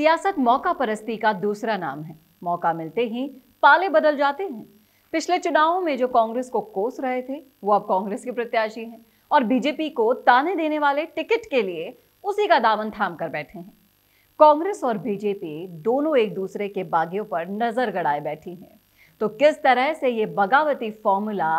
सियासत मौका परस्ती का दूसरा नाम है मौका मिलते ही पाले बदल जाते हैं पिछले चुनावों में जो कांग्रेस को कोस रहे थे वो अब कांग्रेस के प्रत्याशी हैं और बीजेपी को ताने देने वाले टिकट के लिए उसी का दामन थाम कर बैठे हैं कांग्रेस और बीजेपी दोनों एक दूसरे के बागियों पर नजर गड़ाए बैठी हैं तो किस तरह से ये बगावती फॉर्मूला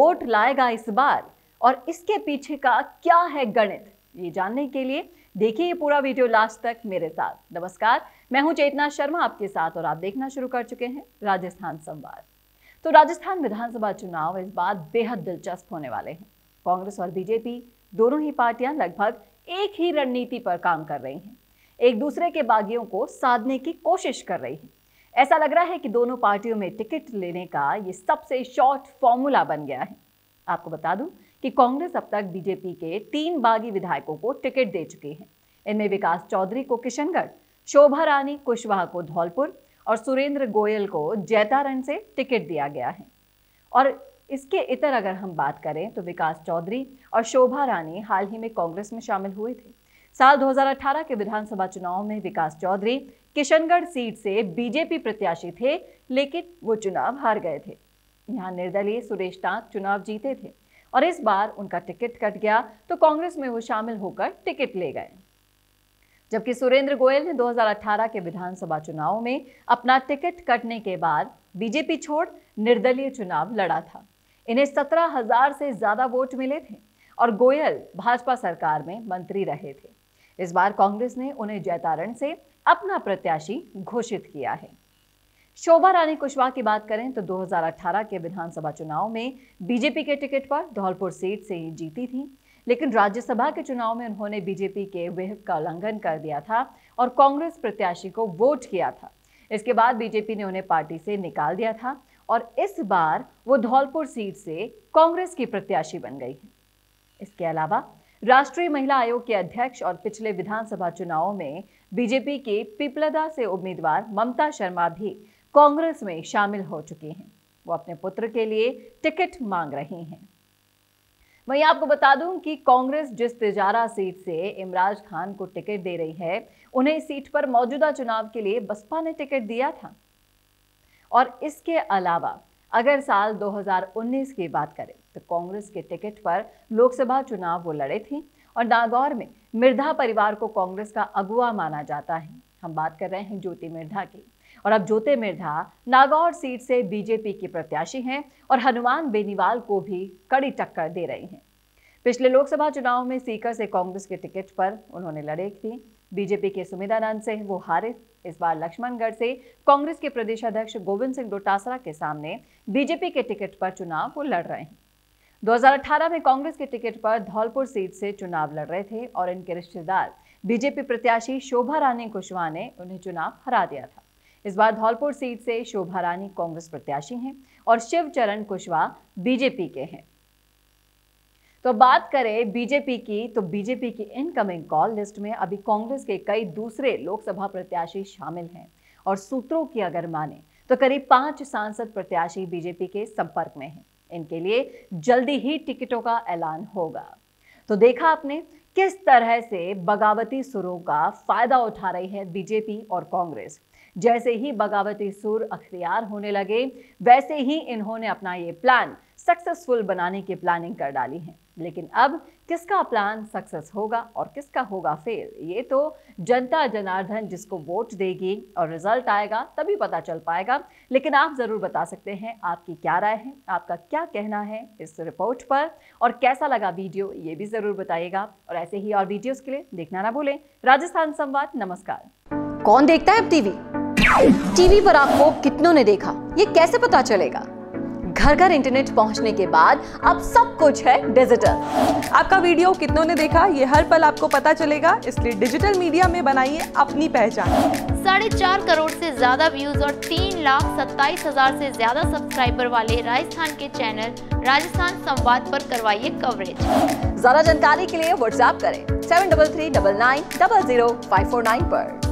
वोट लाएगा इस बार और इसके पीछे का क्या है गणित ये जानने के लिए देखिए ये पूरा वीडियो लास्ट तक मेरे साथ नमस्कार मैं हूं चेतना शर्मा आपके साथ और आप देखना शुरू कर चुके हैं राजस्थान संवाद तो राजस्थान विधानसभा चुनाव इस बार बेहद दिलचस्प होने वाले हैं कांग्रेस और बीजेपी दोनों ही पार्टियां लगभग एक ही रणनीति पर काम कर रही हैं एक दूसरे के बागियों को साधने की कोशिश कर रही हैं ऐसा लग रहा है कि दोनों पार्टियों में टिकट लेने का ये सबसे शॉर्ट फॉर्मूला बन गया है आपको बता दूं कि कांग्रेस अब तक बीजेपी के तीन बागी विधायकों को टिकट दे चुकी है इनमें विकास चौधरी को किशनगढ़ शोभा रानी कुशवाहा को धौलपुर और सुरेंद्र गोयल को जैतारण से टिकट दिया गया है और इसके इतर अगर हम बात करें तो विकास चौधरी और शोभा रानी हाल ही में कांग्रेस में शामिल हुए थे साल 2018 के विधानसभा चुनाव में विकास चौधरी किशनगढ़ सीट से बीजेपी प्रत्याशी थे लेकिन वो चुनाव हार गए थे यहाँ निर्दलीय सुरेश टाक चुनाव जीते थे और इस बार उनका टिकट कट गया तो कांग्रेस में वो शामिल होकर टिकट ले गए जबकि सुरेंद्र गोयल ने 2018 के विधानसभा चुनाव में अपना टिकट कटने के बाद बीजेपी छोड़ निर्दलीय चुनाव लड़ा था इन्हें सत्रह हजार से ज्यादा वोट मिले थे और गोयल भाजपा सरकार में मंत्री रहे थे इस बार कांग्रेस ने उन्हें जैतारण से अपना प्रत्याशी घोषित किया है शोभा रानी कुशवाहा की बात करें तो 2018 के विधानसभा चुनाव में बीजेपी के टिकट पर धौलपुर सीट से ही जीती थी लेकिन राज्यसभा के चुनाव में उन्होंने बीजेपी के विहक का उल्लंघन कर दिया था और कांग्रेस प्रत्याशी को वोट किया था इसके बाद बीजेपी ने उन्हें पार्टी से निकाल दिया था और इस बार वो धौलपुर सीट से कांग्रेस की प्रत्याशी बन गई है इसके अलावा राष्ट्रीय महिला आयोग के अध्यक्ष और पिछले विधानसभा चुनाव में बीजेपी के पिपलदा से उम्मीदवार ममता शर्मा भी कांग्रेस में शामिल हो चुकी हैं वो अपने पुत्र के लिए टिकट मांग रही हैं वहीं आपको बता दूं कि कांग्रेस जिस तिजारा सीट से इमराज खान को टिकट दे रही है उन्हें सीट पर मौजूदा चुनाव के लिए बसपा ने टिकट दिया था और इसके अलावा अगर साल 2019 की बात करें तो कांग्रेस के टिकट पर लोकसभा चुनाव वो लड़े थे और नागौर में मिर्धा परिवार को कांग्रेस का अगुआ माना जाता है हम बात कर रहे हैं ज्योति मिर्धा की और अब ज्योति मिर्धा नागौर सीट से बीजेपी की प्रत्याशी हैं और हनुमान बेनीवाल को भी कड़ी टक्कर दे रही हैं पिछले लोकसभा चुनाव में सीकर से कांग्रेस के टिकट पर उन्होंने लड़े थी बीजेपी के सुमेदानंद से वो हारे इस बार लक्ष्मणगढ़ से कांग्रेस के प्रदेश अध्यक्ष गोविंद सिंह डोटासरा के सामने बीजेपी के टिकट पर चुनाव वो लड़ रहे हैं 2018 में कांग्रेस के टिकट पर धौलपुर सीट से चुनाव लड़ रहे थे और इनके रिश्तेदार बीजेपी प्रत्याशी शोभा रानी कुशवाहा ने उन्हें चुनाव हरा दिया था इस बार धौलपुर सीट से शोभा रानी कांग्रेस प्रत्याशी हैं और शिव चरण कुशवाहा बीजेपी के हैं तो बात करें बीजेपी की तो बीजेपी की इनकमिंग कॉल लिस्ट में अभी कांग्रेस के कई दूसरे लोकसभा प्रत्याशी शामिल हैं और सूत्रों की अगर माने तो करीब पांच सांसद प्रत्याशी बीजेपी के संपर्क में हैं इनके लिए जल्दी ही टिकटों का ऐलान होगा तो देखा आपने किस तरह से बगावती सुरों का फायदा उठा रही है बीजेपी और कांग्रेस जैसे ही बगावती सुर अख्तियार होने लगे वैसे ही इन्होंने अपना ये प्लान सक्सेसफुल बनाने की प्लानिंग कर डाली है लेकिन अब किसका प्लान सक्सेस होगा और किसका होगा फेल ये तो जनता जनार्दन जिसको वोट देगी और रिजल्ट आएगा तभी पता चल पाएगा लेकिन आप ज़रूर बता सकते हैं आपकी क्या राय है आपका क्या कहना है इस रिपोर्ट पर और कैसा लगा वीडियो ये भी ज़रूर बताइएगा और ऐसे ही और वीडियोज़ के लिए देखना ना भूलें राजस्थान संवाद नमस्कार कौन देखता है अब टीवी टीवी पर आपको कितनों ने देखा ये कैसे पता चलेगा घर घर इंटरनेट पहुंचने के बाद अब सब कुछ है डिजिटल आपका वीडियो कितनों ने देखा ये हर पल आपको पता चलेगा इसलिए डिजिटल मीडिया में बनाइए अपनी पहचान साढ़े चार करोड़ से ज्यादा व्यूज और तीन लाख सत्ताईस हजार से ज्यादा सब्सक्राइबर वाले राजस्थान के चैनल राजस्थान संवाद पर करवाइए कवरेज ज्यादा जानकारी के लिए व्हाट्सएप करें seven double three double nine double zero five four nine आरोप